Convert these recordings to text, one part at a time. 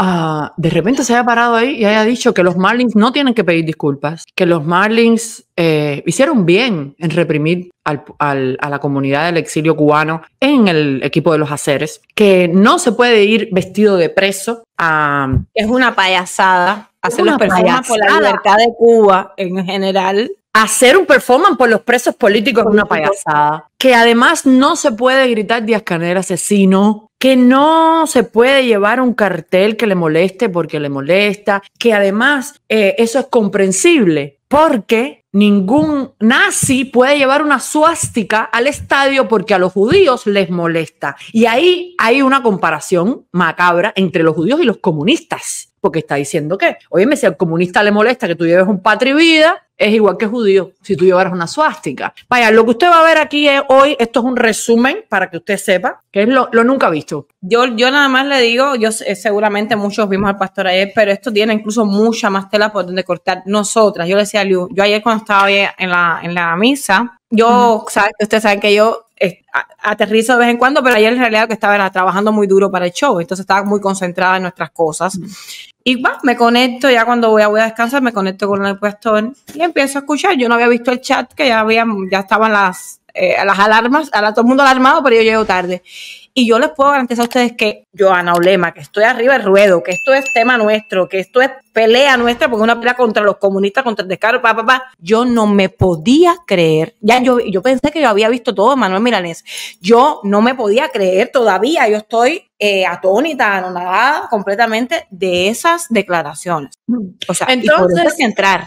Ah, de repente se haya parado ahí y haya dicho que los Marlins no tienen que pedir disculpas, que los Marlins eh, hicieron bien en reprimir a la comunidad del exilio cubano en el equipo de los Aceres, que no se puede ir vestido de preso. A, es una payasada. Hacer una los por la libertad de Cuba en general hacer un performance por los presos políticos es una payasada. Que además no se puede gritar Díaz Canel asesino que no se puede llevar un cartel que le moleste porque le molesta, que además eh, eso es comprensible porque ningún nazi puede llevar una suástica al estadio porque a los judíos les molesta. Y ahí hay una comparación macabra entre los judíos y los comunistas porque está diciendo que, oye, si al comunista le molesta que tú lleves un patria vida, es igual que judío si tú llevaras una suástica. Vaya, lo que usted va a ver aquí eh, hoy, esto es un resumen para que usted sepa que es lo, nunca visto. Yo, yo nada más le digo, yo eh, seguramente muchos vimos al pastor ayer, pero esto tiene incluso mucha más tela por donde cortar. Nosotras, yo le decía a Liu, yo ayer cuando estaba en la, en la misa, yo, ustedes saben que yo aterrizo de vez en cuando, pero ayer en realidad que estaba trabajando muy duro para el show, entonces estaba muy concentrada en nuestras cosas. Y me conecto, ya cuando voy a, voy a descansar, me conecto con el puesto y empiezo a escuchar. Yo no había visto el chat, que ya, había, ya estaban las, eh, las alarmas, ahora todo el mundo alarmado, pero yo llego tarde. Y yo les puedo garantizar a ustedes que Joana Olema, que estoy arriba del ruedo, que esto es tema nuestro, que esto es pelea nuestra, porque una pelea contra los comunistas, contra el descaro, papá, papá. Pa. Yo no me podía creer. Ya yo, yo pensé que yo había visto todo Manuel Milanés. Yo no me podía creer todavía. Yo estoy eh, atónita, anonadada completamente de esas declaraciones. O sea, Entonces, hay que eh, entrar.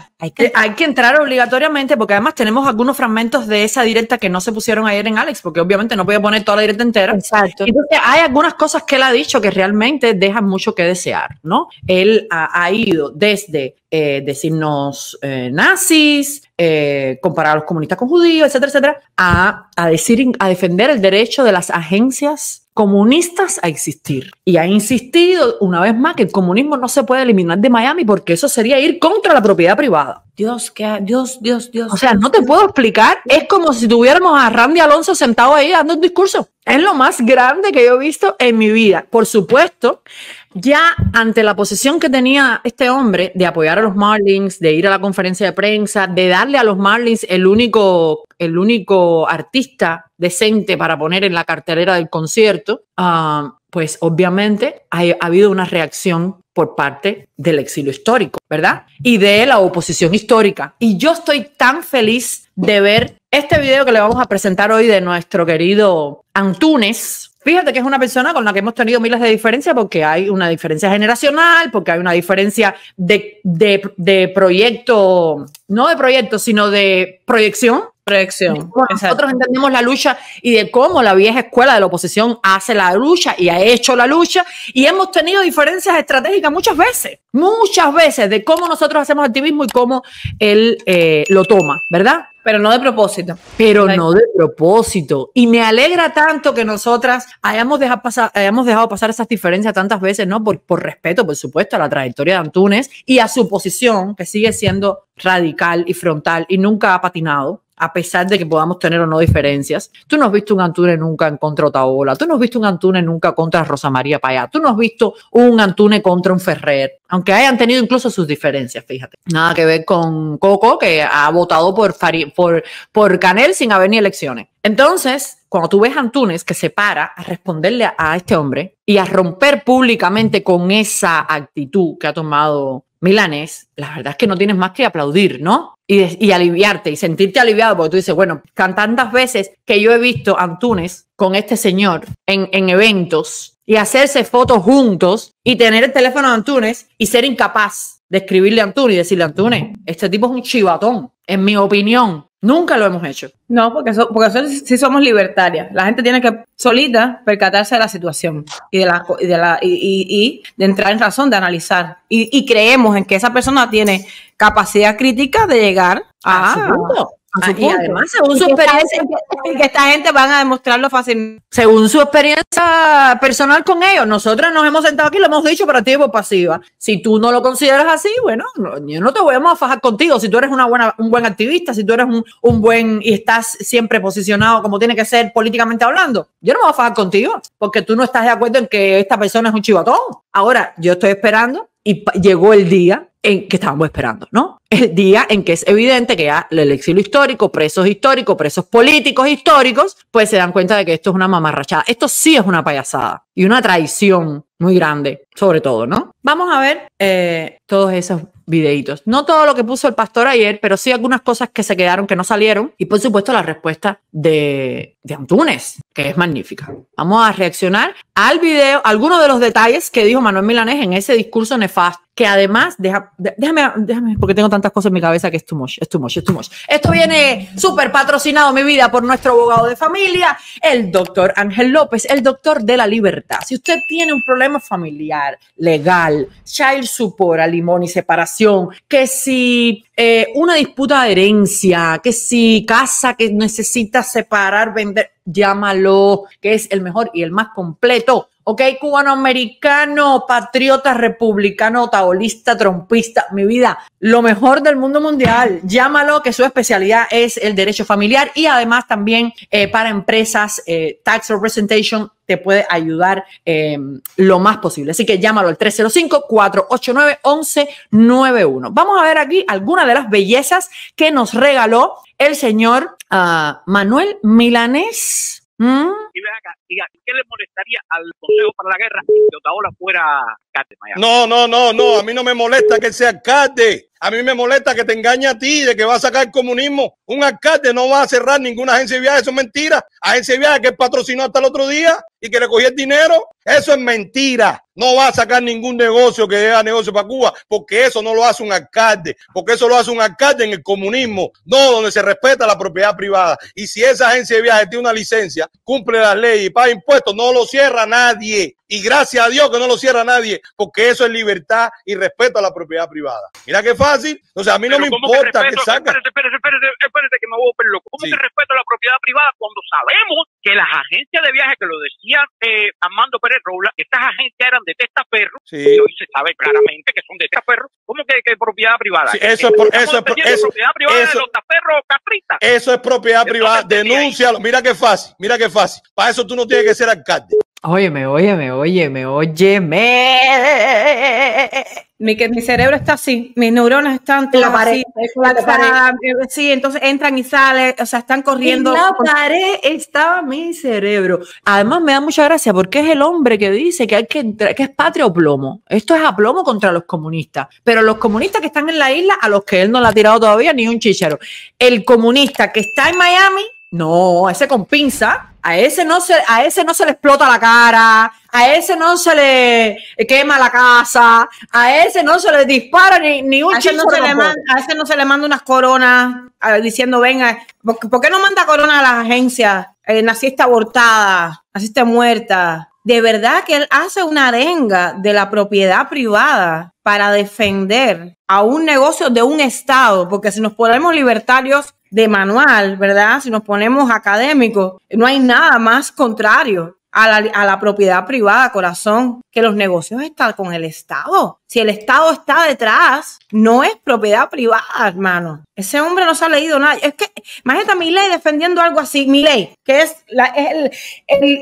Hay que entrar. obligatoriamente, porque además tenemos algunos fragmentos de esa directa que no se pusieron ayer en Alex, porque obviamente no podía poner toda la directa entera. Exacto. Entonces, hay algunas cosas que la hecho que realmente deja mucho que desear, ¿no? Él ha, ido desde eh, decirnos eh, nazis, eh, comparar a los comunistas con judíos, etcétera, etcétera, a, decir, a defender el derecho de las agencias comunistas a existir. Y ha insistido una vez más que el comunismo no se puede eliminar de Miami porque eso sería ir contra la propiedad privada. Dios, que Dios, Dios, Dios. O sea, no te puedo explicar. Es como si tuviéramos a Randy Alonso sentado ahí dando un discurso. Es lo más grande que yo he visto en mi vida. Por supuesto, ya ante la posición que tenía este hombre de apoyar a los Marlins, de ir a la conferencia de prensa, de darle a los Marlins el único, el único artista decente para poner en la cartelera del concierto, ah, pues obviamente ha, ha habido una reacción por parte del exilio histórico, ¿verdad? Y de la oposición histórica. Y yo estoy tan feliz de ver este video que le vamos a presentar hoy de nuestro querido Antunes, Fíjate que es una persona con la que hemos tenido miles de diferencias porque hay una diferencia generacional, porque hay una diferencia de, proyecto, no de proyecto, sino de proyección. Proyección. Nosotros entendemos la lucha y de cómo la vieja escuela de la oposición hace la lucha y ha hecho la lucha y hemos tenido diferencias estratégicas muchas veces, muchas veces de cómo nosotros hacemos activismo y cómo él eh, lo toma, ¿verdad? Pero no de propósito. Pero no de propósito. Y me alegra tanto que nosotras hayamos dejado pasar, dejado pasar esas diferencias tantas veces, ¿no? Por, por respeto, por supuesto, a la trayectoria de Antunes y a su posición, que sigue siendo radical y frontal y nunca ha patinado a pesar de que podamos tener o no diferencias. Tú no has visto un Antune nunca en contra Otaola, tú no has visto un Antune nunca contra Rosa María Payá, tú no has visto un Antune contra un Ferrer, aunque hayan tenido incluso sus diferencias, fíjate. Nada que ver con Coco, que ha votado por, Canel sin haber ni elecciones. Entonces, cuando tú ves a Antunes que se para a responderle a, este hombre y a romper públicamente con esa actitud que ha tomado Milanes, la verdad es que no tienes más que aplaudir, ¿no? Y, aliviarte y sentirte aliviado porque tú dices, bueno, tantas veces que yo he visto a Antunes con este señor en, en eventos y hacerse fotos juntos y tener el teléfono de Antunes y ser incapaz de escribirle a Antune y decirle, a Antune, este tipo es un chivatón, en mi opinión. Nunca lo hemos hecho. No, porque, eso, porque sí somos libertarias. La gente tiene que solita percatarse de la situación y de, la, y entrar en razón, de analizar. Y, creemos en que esa persona tiene capacidad crítica de llegar a, Ah, y además, según su experiencia, que esta gente van a demostrarlo fácil, Según su experiencia personal con ellos, nosotros nos hemos sentado aquí y lo hemos dicho para ti pasiva. Si tú no lo consideras así, bueno, yo no te voy a fajar contigo. Si tú eres una buena, un buen activista, si tú eres un, un, buen y estás siempre posicionado como tiene que ser políticamente hablando, yo no me voy a fajar contigo porque tú no estás de acuerdo en que esta persona es un chivatón. Ahora, yo estoy esperando y llegó el día en que estábamos esperando, ¿no? el día en que es evidente que ya el exilio histórico, presos históricos, presos políticos históricos, pues se dan cuenta de que esto es una mamarrachada. Esto sí es una payasada y una traición muy grande, sobre todo, ¿no? Vamos a ver eh, todos esos videitos. No todo lo que puso el pastor ayer, pero sí algunas cosas que se quedaron, que no salieron. Y por supuesto la respuesta de, de Antunes, que es magnífica. Vamos a reaccionar al video algunos de los detalles que dijo Manuel Milanés en ese discurso nefasto, que además, deja, déjame, déjame, porque tengo tantas cosas en mi cabeza que es too much, es es Esto viene súper patrocinado, mi vida, por nuestro abogado de familia, el doctor Ángel López, el doctor de la libertad. Si usted tiene un problema familiar, legal, child support, limón y separación, que si eh, una disputa de herencia, que si casa que necesita separar, vender, llámalo, que es el mejor y el más completo Ok, cubano americano patriota, republicano, taolista, trompista, mi vida, lo mejor del mundo mundial, llámalo que su especialidad es el derecho familiar y además también eh, para empresas, eh, tax representation te puede ayudar em, lo más posible. Así que llámalo al 305-489-1191. Vamos a ver aquí algunas de las bellezas que nos regaló el señor ah, Manuel Milanés. ¿Mm? Y ¿qué le molestaría al Consejo para la Guerra que Otaola fuera alcalde? No, no, no, no, a mí no me molesta que sea alcalde. A mí me molesta que te engañe a ti de que va a sacar el comunismo. Un alcalde no va a cerrar ninguna agencia de viajes, eso es mentira. Agencia de viajes que patrocinó hasta el otro día y que recogió el dinero, eso es mentira. No va a sacar ningún negocio que a negocio para Cuba, porque eso no lo hace un alcalde, porque eso lo hace un alcalde en el comunismo, no donde se respeta la propiedad privada. Y si esa agencia de viajes tiene una licencia, cumple las leyes y impuestos, no lo cierra nadie. Y gracias a Dios que no lo cierra nadie, porque eso es libertad y respeto a la propiedad privada. Mira qué fácil. O sea, a mí no me importa que, saca. Espérate, espérate, espérate, espérate, que me voy a loco. ¿Cómo que respeto a la propiedad privada cuando sabemos que las agencias de viaje, que lo decía eh, Armando Pérez Roula, estas agencias eran de testaferro, sí. y hoy se sabe claramente que son de perro? ¿Cómo que, es propiedad privada? eso, es, eso, es propiedad privada de los capritas. Eso es propiedad privada. Denúncialo. Mira qué fácil, mira qué fácil. Para eso tú no tienes que ser alcalde. Óyeme, óyeme, óyeme, óyeme. Mi, mi cerebro está así, mis neuronas están en la pared, así, eh, Sí, entonces entran y salen, o sea, están corriendo. En la pared estaba mi cerebro. Además, me da mucha gracia porque es el hombre que dice que hay que entrar, que es patria plomo. Esto es a plomo contra los comunistas. Pero los comunistas que están en la isla, a los que él no le ha tirado todavía ni un chichero. El comunista que está en Miami, no, ese con pinza a ese no se, a ese no se le explota la cara, a ese no se le quema la casa, a ese no se le dispara ni, un chico. le a ese no se le manda unas coronas diciendo, venga, ¿por, qué no manda corona a las agencias? Eh, naciste abortada, naciste muerta. De verdad que él hace una arenga de la propiedad privada para defender a un negocio de un Estado, porque si nos ponemos libertarios de manual, ¿verdad? Si nos ponemos académicos, no hay nada más contrario a la, propiedad privada, corazón, que los negocios están con el Estado. Si el Estado está detrás, no es propiedad privada, hermano. Ese hombre no se ha leído nada. Es que, imagínate a mi ley defendiendo algo así, mi ley, que es, el,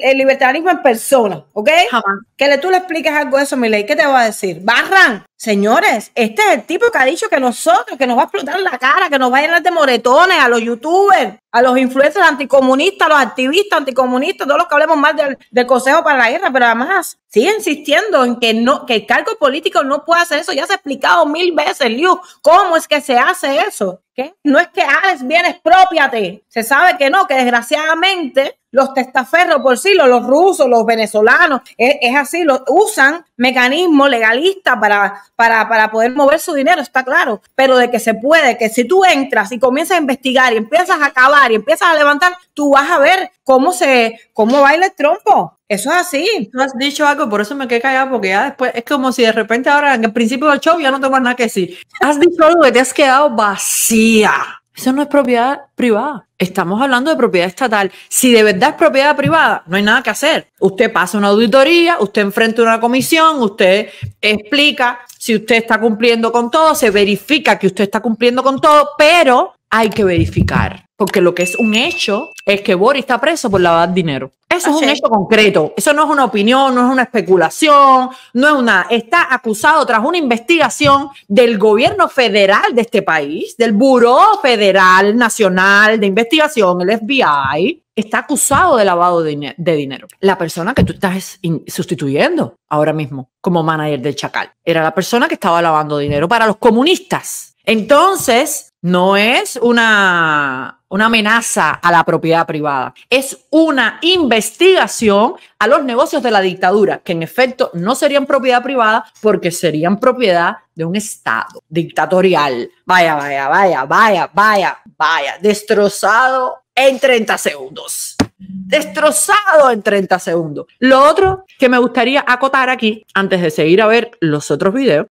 el, libertarismo en persona, ¿ok? Jamás. Que le, tú le expliques algo de eso, mi ley, ¿qué te va a decir? Barran, señores, este es el tipo que ha dicho que nosotros, que nos va a explotar la cara, que nos va a llenar de moretones a los youtubers, a los influencers anticomunistas, a los activistas anticomunistas, todos los que hablemos más del, del Consejo para la Guerra, pero además sigue insistiendo en que, no, que el cargo político no puede hacer eso. Ya se ha explicado mil veces, Liu, cómo es que se hace eso. No es que hagas ah, bienes propiate. Se sabe que no, que desgraciadamente los testaferros por sí, los, rusos, los venezolanos, es, así, lo usan mecanismos legalistas para, para, para poder mover su dinero, está claro. Pero de que se puede, que si tú entras y comienzas a investigar y empiezas a acabar y empiezas a levantar, tú vas a ver cómo se, cómo baila el trompo. Eso es así. Tú has dicho algo, por eso me quedé callada, porque ya después es como si de repente ahora en el principio del show ya no tengo nada que decir. Has dicho algo que te has quedado vacía. Eso no es propiedad privada. Estamos hablando de propiedad estatal. Si de verdad es propiedad privada, no hay nada que hacer. Usted pasa una auditoría, usted enfrenta una comisión, usted explica si usted está cumpliendo con todo, se verifica que usted está cumpliendo con todo, pero hay que verificar. Porque lo que es un hecho es que Boris está preso por lavar dinero. Eso es un hecho concreto. Eso no es una opinión, no es una especulación, no es una. Está acusado tras una investigación del gobierno federal de este país, del Buró Federal Nacional de Investigación, el FBI. Está acusado de lavado de dinero. La persona que tú estás sustituyendo ahora mismo como manager del Chacal era la persona que estaba lavando dinero para los comunistas entonces, no es una, una amenaza a la propiedad privada, es una investigación a los negocios de la dictadura, que en efecto no serían propiedad privada porque serían propiedad de un Estado dictatorial. Vaya, vaya, vaya, vaya, vaya, vaya, destrozado en 30 segundos destrozado en 30 segundos. Lo otro que me gustaría acotar aquí, antes de seguir a ver los otros videos,